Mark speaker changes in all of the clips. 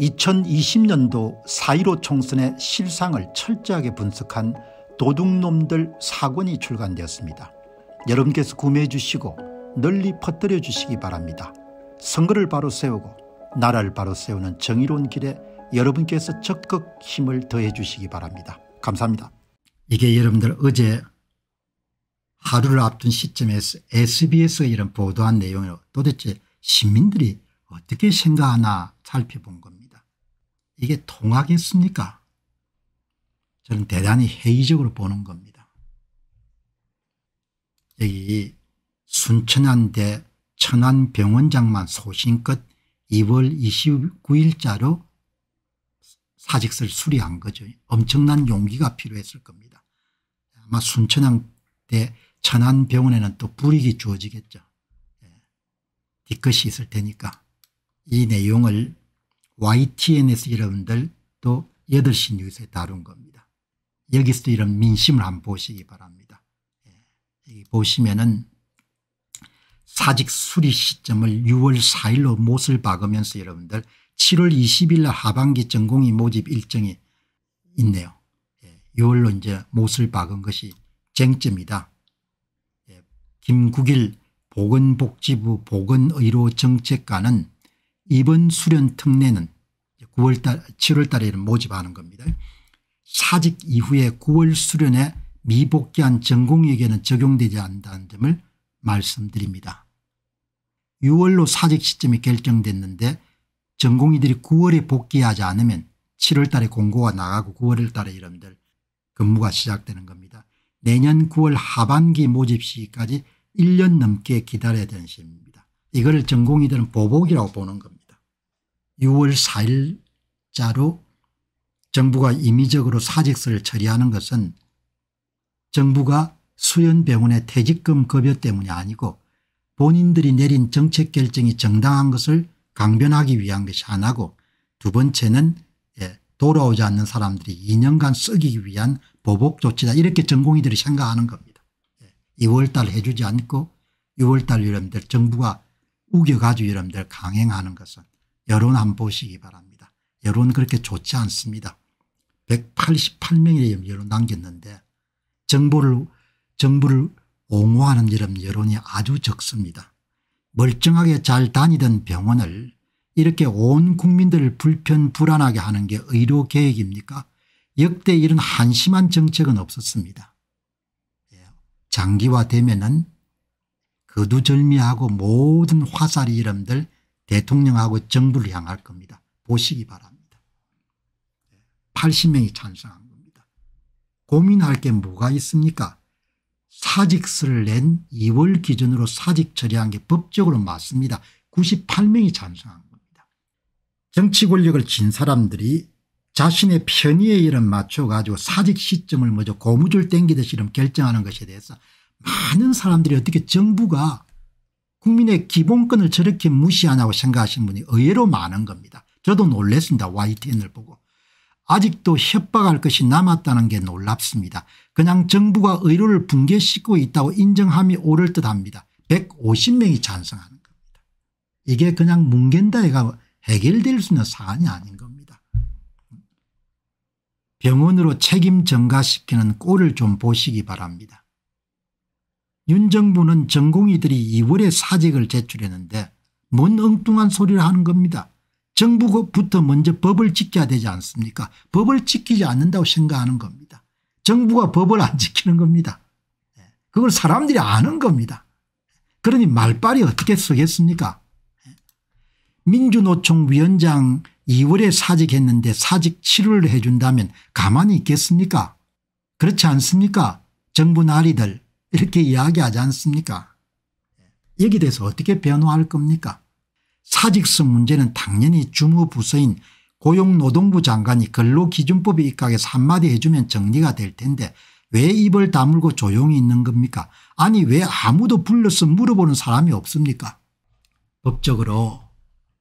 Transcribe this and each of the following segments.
Speaker 1: 2020년도 4.15 총선의 실상을 철저하게 분석한 도둑놈들 사권이 출간되었습니다. 여러분께서 구매해 주시고 널리 퍼뜨려 주시기 바랍니다. 선거를 바로 세우고 나라를 바로 세우는 정의로운 길에 여러분께서 적극 힘을 더해 주시기 바랍니다. 감사합니다. 이게 여러분들 어제 하루를 앞둔 시점에서 sbs가 이런 보도한 내용을 도대체 시민들이 어떻게 생각하나 살펴본 겁니다. 이게 통하겠습니까? 저는 대단히 회의적으로 보는 겁니다. 여기 순천한대 천안병원장만 소신껏 2월 29일자로 사직서를 수리한 거죠. 엄청난 용기가 필요했을 겁니다. 아마 순천항대 천안병원에는 또 불이익이 주어지겠죠. 예. 뒤끝이 있을 테니까 이 내용을 YTN에서 여러분들 또 8시 뉴스에 다룬 겁니다. 여기서도 이런 민심을 한번 보시기 바랍니다. 예. 보시면은 사직 수리 시점을 6월 4일로 못을 박으면서 여러분들 7월 20일 날 하반기 전공이 모집 일정이 있네요. 예. 6월로 이제 못을 박은 것이 쟁점이다. 예. 김국일 보건복지부 보건의료정책관은 이번 수련 특례는 9월달 7월달에 모집하는 겁니다. 사직 이후에 9월 수련에 미복귀한 전공에게는 적용되지 않는다는 점을 말씀드립니다. 6월로 사직 시점이 결정됐는데 전공이들이 9월에 복귀하지 않으면 7월달에 공고가 나가고 9월달에 여러분들 근무가 시작되는 겁니다. 내년 9월 하반기 모집 시기까지 1년 넘게 기다려야 되는 시입니다. 이거를 전공이들은 보복이라고 보는 겁니다. 6월 4일 자로 정부가 임의적으로 사직서를 처리하는 것은 정부가 수연병원의 퇴직금 급여 때문이 아니고 본인들이 내린 정책 결정이 정당한 것을 강변하기 위한 것이 하나고 두 번째는 예, 돌아오지 않는 사람들이 2년간 쓰기 위한 보복 조치다 이렇게 전공의들이 생각하는 겁니다. 2월달 예, 해주지 않고 6월달 여러분들 정부가 우겨가지고 여러분들 강행하는 것은 여론 한 보시기 바랍니다. 여론 그렇게 좋지 않습니다. 188명의 여론 남겼는데 정부를 정부를 옹호하는 여론이 아주 적습니다. 멀쩡하게 잘 다니던 병원을 이렇게 온 국민들을 불편 불안하게 하는 게 의료 계획입니까 역대 이런 한심한 정책은 없었습니다. 예, 장기화되면 거두절미하고 모든 화살이 이름들 대통령하고 정부를 향할 겁니다. 보시기 바랍니다. 80명이 찬성한 겁니다. 고민할 게 뭐가 있습니까? 사직서를 낸 2월 기준으로 사직 처리한 게 법적으로 맞습니다. 98명이 찬성한 겁니다. 정치 권력을 진 사람들이 자신의 편의에 이름 맞춰가지고 사직 시점을 먼저 고무줄 땡기듯이 이름 결정하는 것에 대해서 많은 사람들이 어떻게 정부가 국민의 기본권을 저렇게 무시하냐고 생각하시는 분이 의외로 많은 겁니다. 저도 놀랬습니다. YTN을 보고. 아직도 협박할 것이 남았다는 게 놀랍습니다. 그냥 정부가 의료를 붕괴시키고 있다고 인정함이 오를 듯합니다. 150명이 찬성하는 겁니다. 이게 그냥 뭉갠다해가 해결될 수 있는 사안이 아닌 겁니다. 병원으로 책임 전가시키는 꼴을 좀 보시기 바랍니다. 윤 정부는 전공의들이 2월에 사직을 제출했는데 뭔 엉뚱한 소리를 하는 겁니다. 정부부터 먼저 법을 지켜야 되지 않습니까 법을 지키지 않는다고 생각하는 겁니다. 정부가 법을 안 지키는 겁니다. 예. 그걸 사람들이 아는 겁니다. 그러니 말빨이 어떻게 쓰겠습니까 예. 민주노총 위원장 2월에 사직했는데 사직 치료를 해준다면 가만히 있겠습니까 그렇지 않습니까 정부 나리들 이렇게 이야기하지 않습니까 예. 여기 대해서 어떻게 변호할 겁니까 사직서 문제는 당연히 주무부서인 고용노동부 장관이 근로기준법에 입각해서 한마디 해주면 정리가 될 텐데 왜 입을 다물고 조용히 있는 겁니까 아니 왜 아무도 불러서 물어보는 사람이 없습니까 법적으로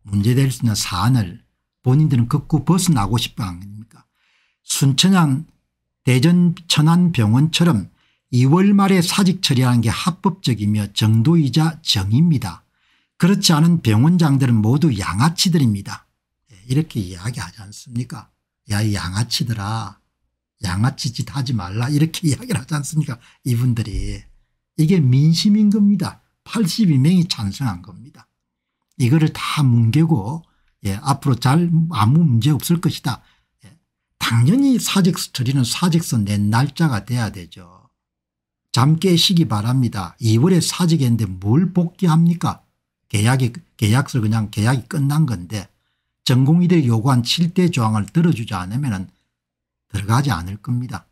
Speaker 1: 문제될 수 있는 사안을 본인들은 극구 벗어나고 싶어 아닙니까 순천향 대전 천안병원처럼 2월 말에 사직 처리하는 게 합법적이며 정도이자 정입니다. 그렇지 않은 병원장들은 모두 양아치들입니다. 예, 이렇게 이야기하지 않습니까 야 양아치들아 양아치 짓 하지 말라 이렇게 이야기를 하지 않습니까 이분들이 이게 민심인 겁니다. 82명이 찬성한 겁니다. 이거를 다 뭉개고 예, 앞으로 잘 아무 문제 없을 것이다. 예, 당연히 사직서 처리는 사직서 낸 날짜가 돼야 되죠. 잠 깨시기 바랍니다. 2월에 사직했는데 뭘 복귀합니까 계약이 계약서 그냥 계약이 끝난 건데 전공의들이 요구한 7대 조항을 들어주지 않으면 들어가지 않을 겁니다.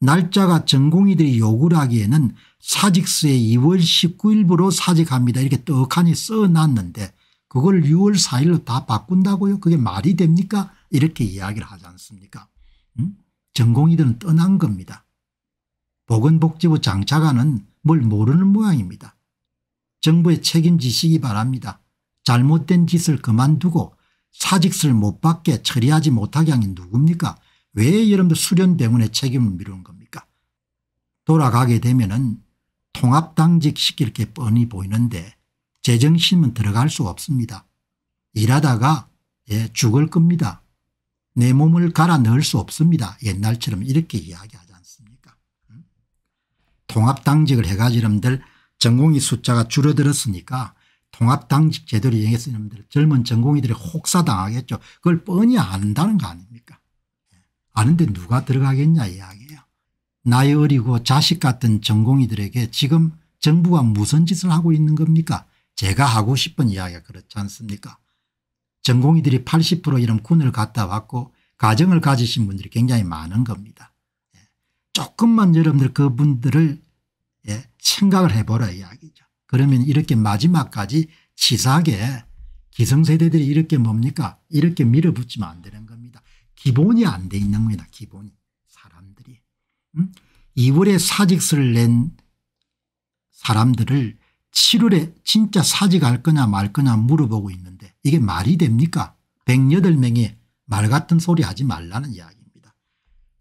Speaker 1: 날짜가 전공의들이 요구를 하기에는 사직서에 2월 19일부로 사직합니다 이렇게 떡하니 써놨는데 그걸 6월 4일로 다 바꾼다고요 그게 말이 됩니까 이렇게 이야기를 하지 않습니까 음? 전공의들은 떠난 겁니다. 보건복지부 장차관은 뭘 모르는 모양입니다. 정부에 책임지시기 바랍니다. 잘못된 짓을 그만두고 사직을 못 받게 처리하지 못하게 한게 누굽니까 왜 여러분들 수련대운에 책임을 미루는 겁니까 돌아가게 되면 은 통합당직 시킬 게 뻔히 보이는데 제정신은 들어갈 수 없습니다. 일하다가 예, 죽을 겁니다. 내 몸을 갈아 넣을 수 없습니다. 옛날처럼 이렇게 이야기하지 않습니까? 통합당직을 해가지고 여러분들 전공의 숫자가 줄어들었으니까 통합당직 제도를 이용해서 젊은 전공이들이 혹사당하겠죠. 그걸 뻔히 안다는 거 아닙니까 예. 아는데 누가 들어가겠냐 이야기예요. 나이 어리고 자식 같은 전공이들에게 지금 정부가 무슨 짓을 하고 있는 겁니까 제가 하고 싶은 이야기가 그렇지 않습니까 전공이들이 80% 이런 군을 갔다 왔고 가정을 가지신 분들이 굉장히 많은 겁니다. 예. 조금만 여러분들 그분들을 생각을 해보라 이야기죠. 그러면 이렇게 마지막까지 치사하게 기성세대들이 이렇게 뭡니까 이렇게 밀어붙이면 안 되는 겁니다. 기본이 안 돼 있는 겁니다. 기본이 사람들이. 음? 2월에 사직서를 낸 사람들을 7월에 진짜 사직할 거냐 말 거냐 물어보고 있는데 이게 말이 됩니까 108명이 말 같은 소리 하지 말라는 이야기입니다.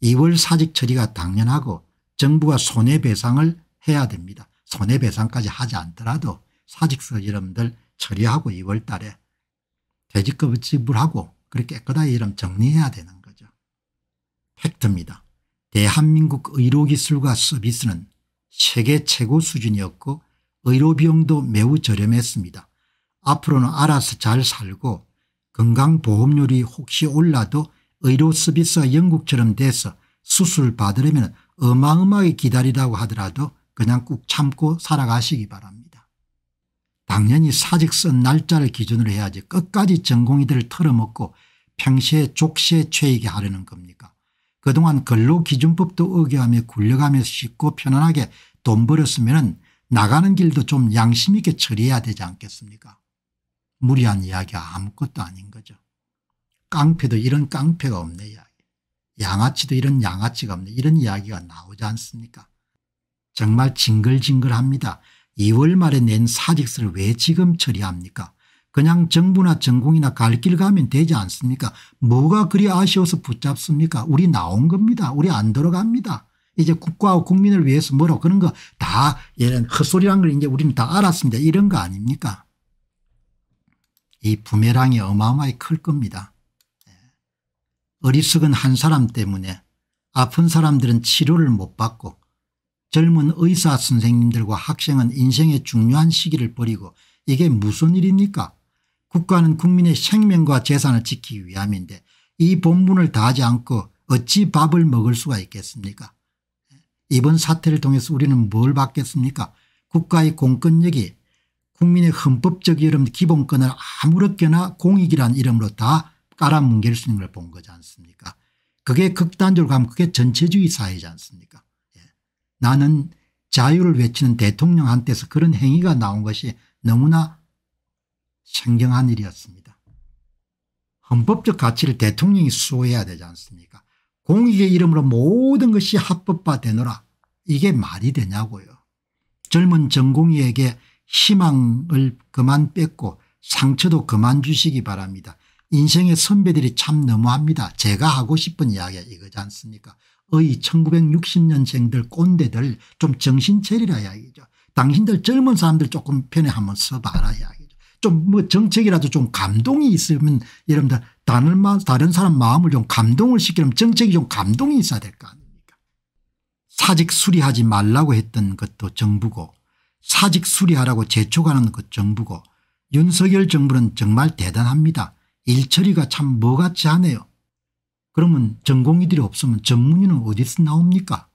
Speaker 1: 2월 사직 처리가 당연하고 정부가 손해배상을 해야 됩니다. 손해배상까지 하지 않더라도 사직서 이름들 처리하고 2월 달에 퇴직금을 지불하고 그렇게 깨끗하게 이름 정리해야 되는 거죠. 팩트입니다. 대한민국 의료기술과 서비스는 세계 최고 수준이었고 의료비용도 매우 저렴했습니다. 앞으로는 알아서 잘 살고 건강보험료율이 혹시 올라도 의료서비스가 영국처럼 돼서 수술 받으려면 어마어마하게 기다리라고 하더라도 그냥 꾹 참고 살아가시기 바랍니다. 당연히 사직 쓴 날짜를 기준으로 해야지 끝까지 전공의들을 털어먹고 평시에 족쇄 죄이게 하려는 겁니까 그동안 근로기준법도 어겨하며 굴려가면서 쉽고 편안하게 돈 벌었으면 나가는 길도 좀 양심 있게 처리해야 되지 않겠습니까 무리한 이야기가 아무것도 아닌 거죠. 깡패도 이런 깡패가 없네 이야기. 양아치도 이런 양아치가 없네 이런 이야기가 나오지 않습니까 정말 징글징글합니다. 2월 말에 낸 사직서를 왜 지금 처리합니까 그냥 정부나 전공이나 갈 길 가면 되지 않습니까 뭐가 그리 아쉬워서 붙잡습니까 우리 나온 겁니다. 우리 안 들어갑니다. 이제 국가와 국민을 위해서 뭐라 그런 거 다 얘는 헛소리란 걸 이제 우리는 다 알았습니다. 이런 거 아닙니까 이 부메랑이 어마어마히 클 겁니다. 예. 어리석은 한 사람 때문에 아픈 사람들은 치료를 못 받고 젊은 의사 선생님들과 학생은 인생의 중요한 시기를 버리고 이게 무슨 일입니까 국가는 국민의 생명과 재산을 지키기 위함인데 이 본분을 다하지 않고 어찌 밥을 먹을 수가 있겠습니까 이번 사태를 통해서 우리는 뭘 받겠습니까 국가의 공권력이 국민의 헌법적 이름 기본권을 아무렇게나 공익이란 이름으로 다 깔아뭉갤 수 있는 걸 본 거지 않습니까 그게 극단적으로 가면 그게 전체주의 사회지 않습니까 나는 자유를 외치는 대통령한테서 그런 행위가 나온 것이 너무나 생경한 일이었습니다. 헌법적 가치를 대통령이 수호해야 되지 않습니까 공익의 이름으로 모든 것이 합법화되노라 이게 말이 되냐고요. 젊은 전공의에게 희망을 그만 뺏고 상처도 그만 주시기 바랍니다. 인생의 선배들이 참 너무합니다. 제가 하고 싶은 이야기가 이거지 않습니까 의 1960년생들 꼰대들 좀 정신 차리라 이야기죠. 당신들 젊은 사람들 조금 편에 한번 써봐라 이야기죠. 좀 뭐 정책이라도 좀 감동이 있으면 여러분들 다른, 마, 다른 사람 마음을 좀 감동을 시키려면 정책이 좀 감동이 있어야 될 거 아닙니까 사직 수리하지 말라고 했던 것도 정부고 사직 수리하라고 재촉하는 것 정부고 윤석열 정부는 정말 대단합니다. 일처리가 참 뭐같이 하네요. 그러면 전공의들이 없으면 전문의는 어디서 나옵니까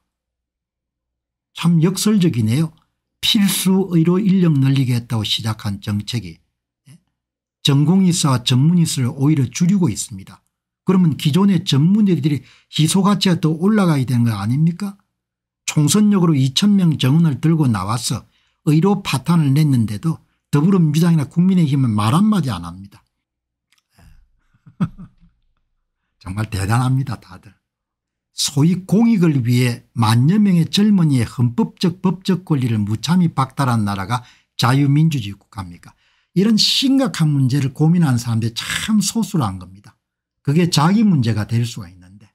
Speaker 1: 참 역설적이네요. 필수의료 인력 늘리겠다고 시작한 정책이 예? 전공의사와 전문의사를 오히려 줄이고 있습니다. 그러면 기존의 전문의들이 희소가치가 더 올라가야 되는 거 아닙니까 총선력으로 2천명 정원을 들고 나와서 의료 파탄을 냈는데도 더불어민주당이나 국민의힘은 말 한마디 안 합니다. 정말 대단합니다 다들. 소위 공익을 위해 만여 명의 젊은이의 헌법적 법적 권리를 무참히 박탈한 나라가 자유민주주의 국가입니까 이런 심각한 문제를 고민하는 사람들이 참 소수란 겁니다. 그게 자기 문제가 될 수가 있는데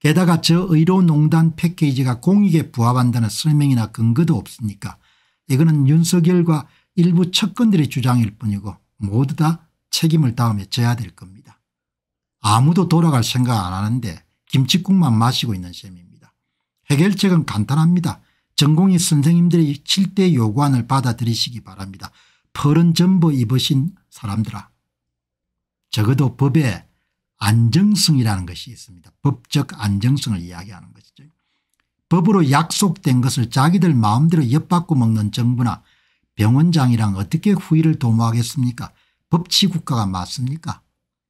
Speaker 1: 게다가 저 의료농단 패키지가 공익에 부합한다는 설명이나 근거도 없으니까 이거는 윤석열과 일부 척근들의 주장일 뿐이고 모두 다 책임을 다음에 져야 될 겁니다. 아무도 돌아갈 생각 안 하는데 김치국만 마시고 있는 셈입니다. 해결책은 간단합니다. 전공의 선생님들이 7대 요구안을 받아들이시기 바랍니다. 펄은 전부 입으신 사람들아 적어도 법에 안정성이라는 것이 있습니다. 법적 안정성을 이야기하는 것이죠. 법으로 약속된 것을 자기들 마음대로 엿받고 먹는 정부나 병원장이랑 어떻게 후의를 도모하겠습니까 법치국가가 맞습니까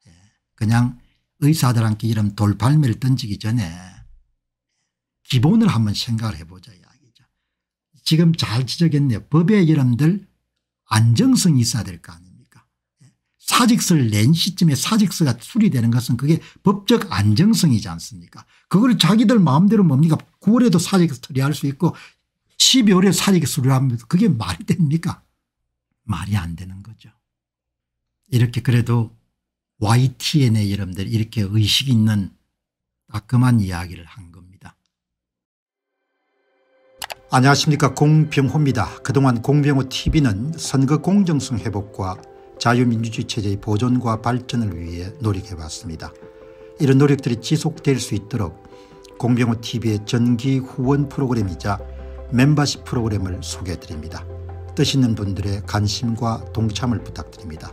Speaker 1: 예, 그냥 의사들한테 이런 돌발매를 던지기 전에 기본을 한번 생각을 해보자 이야기죠. 지금 잘 지적했네요. 법의 여러분들 안정성이 있어야 될 거 아닙니까 예. 사직서를 낸 시점에 사직서가 수리되는 것은 그게 법적 안정성이지 않습니까 그걸 자기들 마음대로 뭡니까 9월에도 사직서 처리할 수 있고 12월에 사직서 수리하면 그게 말이 됩니까 말이 안 되는 거죠. 이렇게 그래도 YTN의 여러분들 이렇게 의식 있는 따끔한 이야기를 한 겁니다. 안녕하십니까 공병호입니다. 그동안 공병호TV는 선거 공정성 회복과 자유민주주의 체제의 보존과 발전을 위해 노력해왔습니다. 이런 노력들이 지속될 수 있도록 공병호TV의 전기 후원 프로그램이자 멤버십 프로그램을 소개해드립니다. 뜻 있는 분들의 관심과 동참을 부탁드립니다.